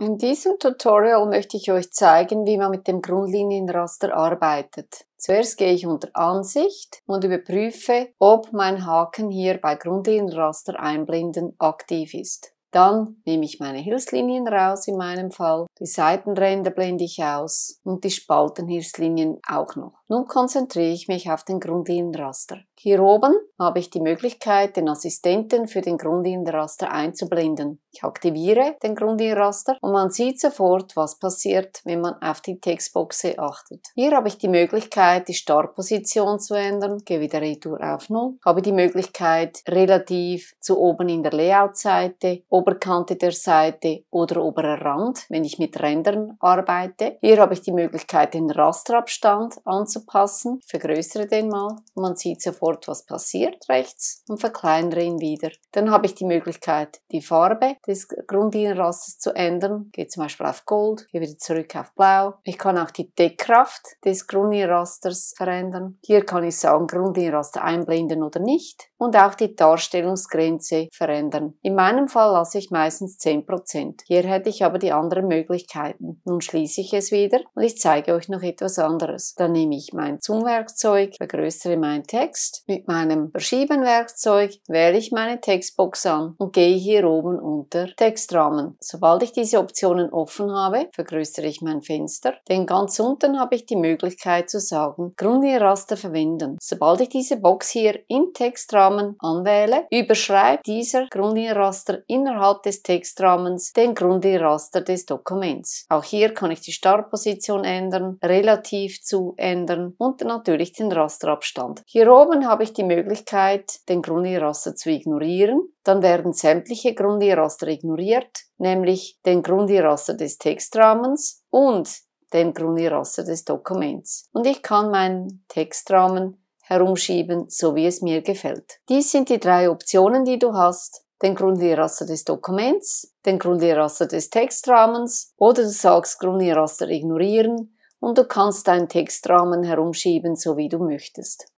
In diesem Tutorial möchte ich euch zeigen, wie man mit dem Grundlinienraster arbeitet. Zuerst gehe ich unter Ansicht und überprüfe, ob mein Haken hier bei Grundlinienraster einblenden aktiv ist. Dann nehme ich meine Hilfslinien raus in meinem Fall, die Seitenränder blende ich aus und die Spaltenhilfslinien auch noch. Nun konzentriere ich mich auf den Grundlinienraster. Hier oben habe ich die Möglichkeit, den Assistenten für den Grundlinienraster einzublenden. Ich aktiviere den Grundlinienraster und man sieht sofort, was passiert, wenn man auf die Textboxe achtet. Hier habe ich die Möglichkeit, die Startposition zu ändern, gehe wieder retour auf Null, habe die Möglichkeit, relativ zu oben in der Layout-Seite Oberkante der Seite oder oberer Rand, wenn ich mit Rändern arbeite. Hier habe ich die Möglichkeit, den Rasterabstand anzupassen. Ich vergrößere den mal. Man sieht sofort, was passiert rechts und verkleinere ihn wieder. Dann habe ich die Möglichkeit, die Farbe des Grundlinienrasters zu ändern. Ich Gehe zum Beispiel auf Gold, gehe wieder zurück auf Blau. Ich kann auch die Deckkraft des Grundlinienrasters verändern. Hier kann ich sagen, Grundlinienraster einblenden oder nicht. Und auch die Darstellungsgrenze verändern. In meinem Fall lasse verpasse ich meistens 10%. Hier hätte ich aber die anderen Möglichkeiten. Nun schließe ich es wieder und ich zeige euch noch etwas anderes. Dann nehme ich mein Zoom-Werkzeug, vergrößere meinen Text. Mit meinem Verschieben-Werkzeug wähle ich meine Textbox an und gehe hier oben unter Textrahmen. Sobald ich diese Optionen offen habe, vergrößere ich mein Fenster, denn ganz unten habe ich die Möglichkeit zu sagen, Grundlinienraster verwenden. Sobald ich diese Box hier im Textrahmen anwähle, überschreibt dieser Grundlinienraster innerhalb innerhalb des Textrahmens den Grundiraster des Dokuments. Auch hier kann ich die Startposition ändern, relativ zu ändern und natürlich den Rasterabstand. Hier oben habe ich die Möglichkeit, den Grundiraster zu ignorieren. Dann werden sämtliche Grundiraster ignoriert, nämlich den Grundiraster des Textrahmens und den Grundiraster des Dokuments. Und ich kann meinen Textrahmen herumschieben, so wie es mir gefällt. Dies sind die drei Optionen, die du hast, den Grundierraster des Dokuments, den Grundierraster des Textrahmens oder du sagst Grundierraster ignorieren und du kannst deinen Textrahmen herumschieben, so wie du möchtest.